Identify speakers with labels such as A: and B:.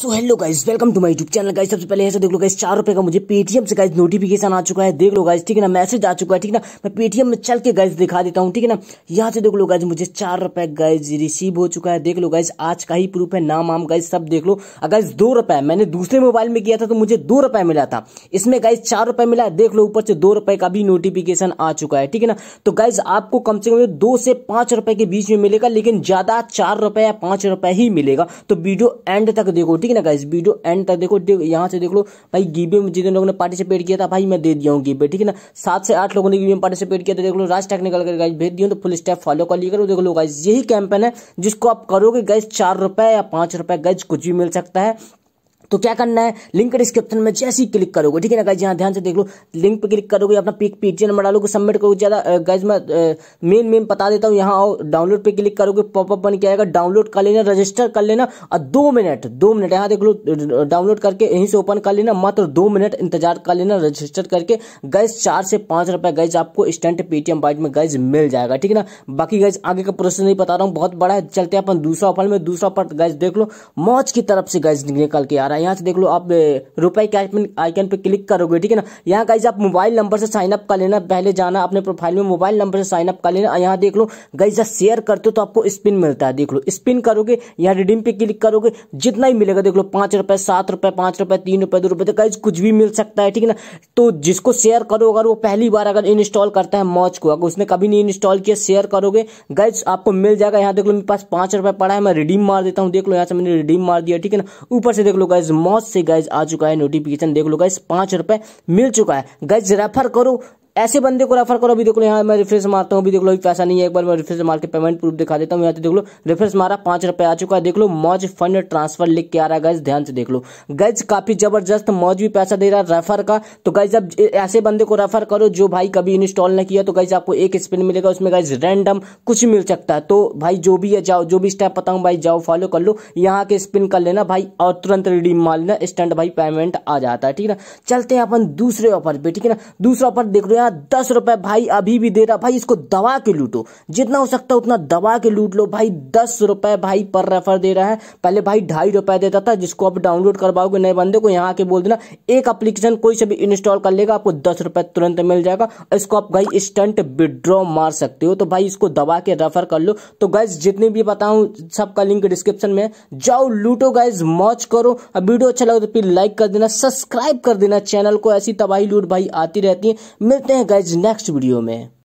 A: so hello guys welcome to my YouTube channel guys सबसे पहले ऐसे देख लो गाइस चार रुपए का मुझे पेटीएम से गाइस नोटिफिकेशन आ चुका है देख लो गाइस ठीक है ना मैसेज आ चुका है ठीक है ना मैं पेटीएम में चल के गाइस दिखा देता हूँ ठीक है ना यहाँ से देख लो गाइस मुझे चार रुपए गाइस रिसीव हो चुका है देख लो गाइस आज का ही प्रूफ है नाम आम गाइस सब देख लो अगर दो रुपए मैंने दूसरे मोबाइल में किया था तो मुझे दो रुपए मिला था इसमें गाइस चार रुपए मिला है देख लो ऊपर से दो रुपए का भी नोटिफिकेशन आ चुका है ठीक है ना तो गाइज आपको कम से कम दो से पांच रुपए के बीच में मिलेगा लेकिन ज्यादा चार रुपए या पांच रुपए ही मिलेगा तो वीडियो एंड तक देखो ठीक ठीक है ना गाइस वीडियो एंड तक देखो देख यहाँ से देख लो भाई गिवे में जितने लोगों ने पार्टिसिपेट किया था भाई मैं दे दिया हूँ गिवे ठीक है ना सात से आठ लोगों ने गिवे में पार्टिसिपेट किया था देख लो राज टेक्निकल कर गाइस भेज दिया तो फुल स्टेप फॉलो कर लिया करो देख लो गाइस यही कैंपेन है जिसको आप करोगे गाइस चार रुपए या पांच रुपए गाइज कुछ भी मिल सकता है तो क्या करना है लिंक डिस्क्रिप्शन में जैसे ही क्लिक करोगे ठीक है ना गाइज यहाँ ध्यान से देख लो लिंक पे क्लिक करोगे अपना पिक पीटी नंबर डालोगे सबमिट करोगे ज्यादा गाइज मैं मेन मेन बता देता हूँ यहाँ आओ डाउनलोड पे क्लिक करोगे पॉपअप बन के आएगा डाउनलोड कर लेना रजिस्टर कर लेना और दो मिनट दो मिनट यहाँ देख लो डाउनलोड करके यहीं से ओपन कर लेना मात्र दो मिनट इंतजार कर लेना रजिस्टर करके गैस चार से पांच रुपए गैस आपको स्टेंट पेटीएम बाइट में गैस मिल जाएगा ठीक है ना बाकी गैस आगे का प्रोसेस नहीं बता रहा हूँ बहुत बड़ा है चलते हैं अपन दूसरा ऑफर में दूसरा ऑफर गैस देख लो मौज की तरफ से गैस निकल के आ रहा है है यहाँ से देख लो आप रुपए के आइकन पे क्लिक करोगे ठीक है ना यहाँ गाइज आप मोबाइल नंबर से साइन अप कर लेना पहले जाना अपने प्रोफाइल में मोबाइल नंबर से साइन अप कर लेना यहाँ देख लो गाइज शेयर करते हो तो आपको स्पिन मिलता है देख लो स्पिन करोगे यहाँ रिडीम पे क्लिक करोगे जितना ही मिलेगा देख लो पाँच रुपये सात रुपये पाँच रुपये तीन रुपये दो रुपये तो गाइज कुछ भी मिल सकता है ठीक है ना तो जिसको शेयर करो अगर वो पहली बार अगर इंस्टॉल करता है मॉच को अगर उसने कभी नहीं इंस्टॉल किया शेयर करोगे गाइज आपको मिल जाएगा यहाँ देख लो मेरे पास पाँच रुपये पड़ा है मैं रिडीम मार देता हूँ देख लो यहाँ से मैंने रिडीम मार दिया ठीक है ना ऊपर से देख लो गाइज गाइज मौत से गाइज आ चुका है नोटिफिकेशन देख लो गाइज पांच रुपए मिल चुका है गाइज रेफर करो ऐसे बंदे को रेफर करो अभी देख लो यहाँ मैं रिफ्रेंस मारता हूँ अभी देख लो अभी पैसा नहीं है एक बार मैं रिफ्रेंस मार के पेमेंट प्रूफ दिखा देता हूँ यहाँ तो देख लो रिफ्रेंस मारा पांच रुपए आ चुका है देख लो मौज फंड ट्रांसफर लिख के आ रहा है गैस ध्यान से देख लो गैस काफी जबरदस्त मौज भी पैसा दे रहा है रेफर का तो गैस अब ऐसे बंदे को रेफर करो जो भाई कभी इंस्टॉल नहीं किया तो गैस आपको एक स्पिन मिलेगा उसमें गैस रैंडम कुछ मिल सकता है तो भाई जो भी है जाओ जो भी स्टेप बताऊँ भाई जाओ फॉलो कर लो यहाँ के स्पिन कर लेना भाई और तुरंत रिडीम मार लेना स्टैंड भाई पेमेंट आ जाता है ठीक है ना चलते हैं अपन दूसरे ऑफर पे ठीक है ना दूसरा ऑफर देख लो यार रहा दस रुपए भाई अभी भी दे रहा भाई इसको दबा के लूटो जितना हो सकता है उतना दबा के लूट लो भाई दस रुपए भाई पर रेफर दे रहा है पहले भाई ढाई रुपए देता था जिसको आप डाउनलोड करवाओगे नए बंदे को यहाँ के बोल देना एक अप्लीकेशन कोई से भी इंस्टॉल कर लेगा आपको दस रुपए तुरंत मिल जाएगा इसको आप भाई इंस्टेंट विड्रॉ मार सकते हो तो भाई इसको दबा के रेफर कर लो तो गाइज जितने भी बताऊं सबका लिंक डिस्क्रिप्शन में जाओ लूटो गाइज मौज करो अब वीडियो अच्छा लगे तो फिर लाइक कर देना सब्सक्राइब कर देना चैनल को ऐसी तबाही लूट भाई आती रहती है मिलते हैं हैं गाइज नेक्स्ट वीडियो में